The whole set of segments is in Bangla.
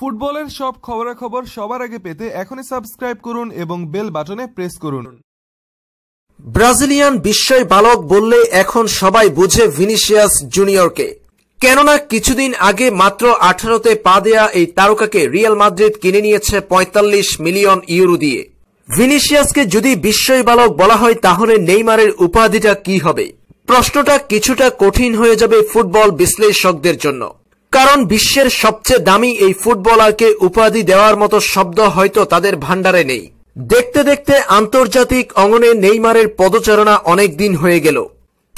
ফুটবলের সব খবরাখবর সবার আগে পেতে এখনই সাবস্ক্রাইব করুন এবং বেল বাটনে প্রেস করুন ব্রাজিলিয়ান বিস্ময় বালক বললে এখন সবাই বুঝে ভিনিসিয়াস জুনিয়রকে কেননা কিছুদিন আগে মাত্র আঠারোতে পা দেয়া এই তারকাকে রিয়াল মাদ্রিদ কিনে নিয়েছে ৪৫ মিলিয়ন ইউরো দিয়ে ভিনিসিয়াসকে যদি বিস্ময় বালক বলা হয় তাহলে নেইমারের উপাধিটা কি হবে প্রশ্নটা কিছুটা কঠিন হয়ে যাবে ফুটবল বিশ্লেষকদের জন্য কারণ বিশ্বের সবচেয়ে দামি এই ফুটবলারকে উপাধি দেওয়ার মতো শব্দ হয়তো তাদের ভাণ্ডারে নেই দেখতে দেখতে আন্তর্জাতিক অঙ্গনে নেইমারের পদচারণা অনেক দিন হয়ে গেল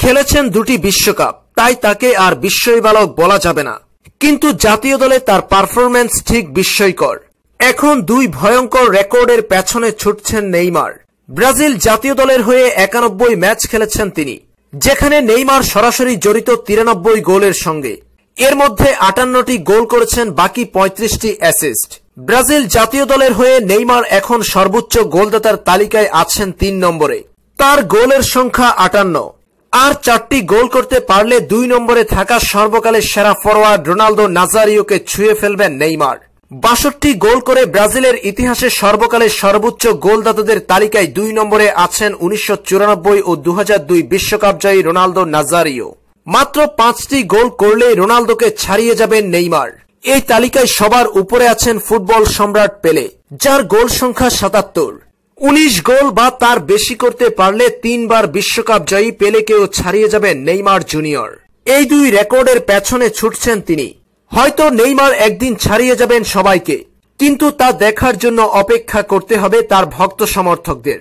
খেলেছেন দুটি বিশ্বকাপ তাই তাকে আর বিস্ময় বালক বলা যাবে না কিন্তু জাতীয় দলে তার পারফরম্যান্স ঠিক বিস্ময়কর এখন দুই ভয়ঙ্কর রেকর্ডের পেছনে ছুটছেন নেইমার ব্রাজিল জাতীয় দলের হয়ে একানব্বই ম্যাচ খেলেছেন তিনি যেখানে নেইমার সরাসরি জড়িত তিরানব্বই গোলের সঙ্গে এর মধ্যে আটান্নটি গোল করেছেন বাকি পঁয়ত্রিশটি অ্যাসিস্ট ব্রাজিল জাতীয় দলের হয়ে নেইমার এখন সর্বোচ্চ গোলদাতার তালিকায় আছেন তিন নম্বরে তার গোলের সংখ্যা আটান্ন আর চারটি গোল করতে পারলে দুই নম্বরে থাকা সর্বকালের সেরা ফরোয়ার্ড রোনালদো নাজারিওকে ছুঁয়ে ফেলবেন নেইমার বাষট্টি গোল করে ব্রাজিলের ইতিহাসে সর্বকালের সর্বোচ্চ গোলদাতাদের তালিকায় দুই নম্বরে আছেন উনিশশো ও দু বিশ্বকাপ জয়ী রোনালদো নাজারিও মাত্র পাঁচটি গোল করলে রোনালদোকে ছাড়িয়ে যাবেন নেইমার এই তালিকায় সবার উপরে আছেন ফুটবল সম্রাট পেলে যার গোল সংখ্যা সাতাত্তর উনিশ গোল বা তার বেশি করতে পারলে তিনবার বিশ্বকাপ জয়ী পেলেকেও ছাড়িয়ে যাবেন নেইমার জুনিয়র এই দুই রেকর্ডের পেছনে ছুটছেন তিনি হয়তো নেইমার একদিন ছাড়িয়ে যাবেন সবাইকে কিন্তু তা দেখার জন্য অপেক্ষা করতে হবে তার ভক্ত সমর্থকদের